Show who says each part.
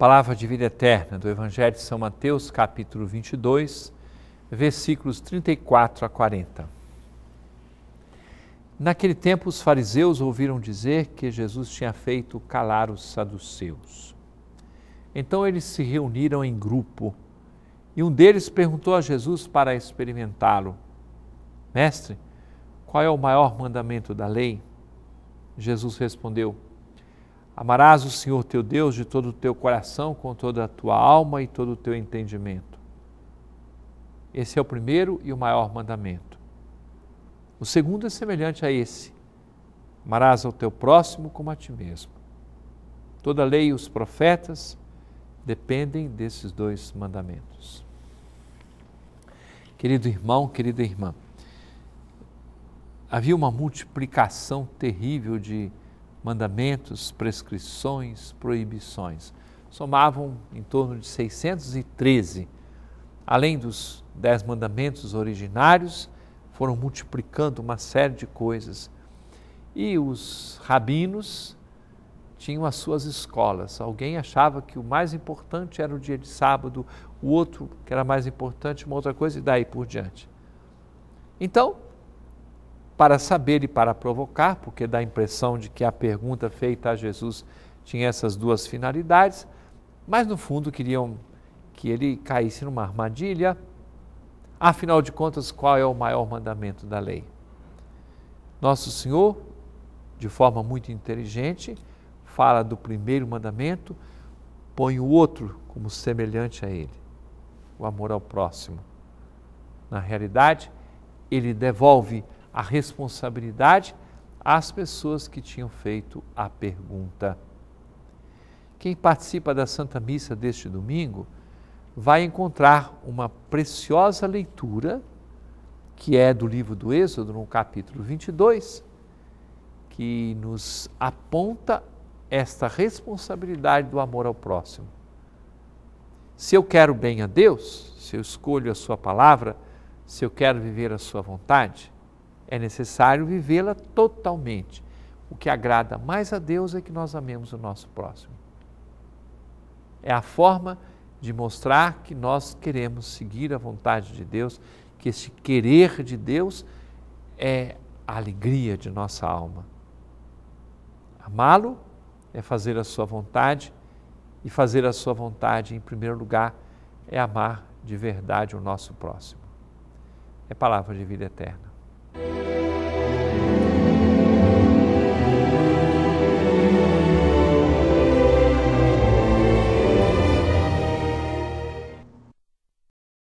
Speaker 1: Palavra de vida eterna do Evangelho de São Mateus, capítulo 22, versículos 34 a 40. Naquele tempo, os fariseus ouviram dizer que Jesus tinha feito calar os saduceus. Então eles se reuniram em grupo e um deles perguntou a Jesus para experimentá-lo: Mestre, qual é o maior mandamento da lei? Jesus respondeu: Amarás o Senhor teu Deus de todo o teu coração, com toda a tua alma e todo o teu entendimento. Esse é o primeiro e o maior mandamento. O segundo é semelhante a esse: amarás ao teu próximo como a ti mesmo. Toda a lei e os profetas dependem desses dois mandamentos. Querido irmão, querida irmã, havia uma multiplicação terrível de mandamentos, prescrições, proibições. Somavam em torno de 613. Além dos dez mandamentos originários, foram multiplicando uma série de coisas. E os rabinos tinham as suas escolas. Alguém achava que o mais importante era o dia de sábado, o outro que era mais importante, uma outra coisa, e daí por diante. Então, para saber e para provocar, porque dá a impressão de que a pergunta feita a Jesus tinha essas duas finalidades, mas no fundo queriam que ele caísse numa armadilha. Afinal de contas, qual é o maior mandamento da lei? Nosso Senhor, de forma muito inteligente, fala do primeiro mandamento, põe o outro como semelhante a ele, o amor ao próximo. Na realidade, ele devolve a responsabilidade às pessoas que tinham feito a pergunta. Quem participa da Santa Missa deste domingo vai encontrar uma preciosa leitura que é do livro do Êxodo, no capítulo 22, que nos aponta esta responsabilidade do amor ao próximo. Se eu quero bem a Deus, se eu escolho a Sua palavra, se eu quero viver a Sua vontade, é necessário vivê-la totalmente. O que agrada mais a Deus é que nós amemos o nosso próximo. É a forma de mostrar que nós queremos seguir a vontade de Deus, que esse querer de Deus é a alegria de nossa alma. Amá-lo é fazer a sua vontade, e fazer a sua vontade, em primeiro lugar, é amar de verdade o nosso próximo. É palavra de vida eterna.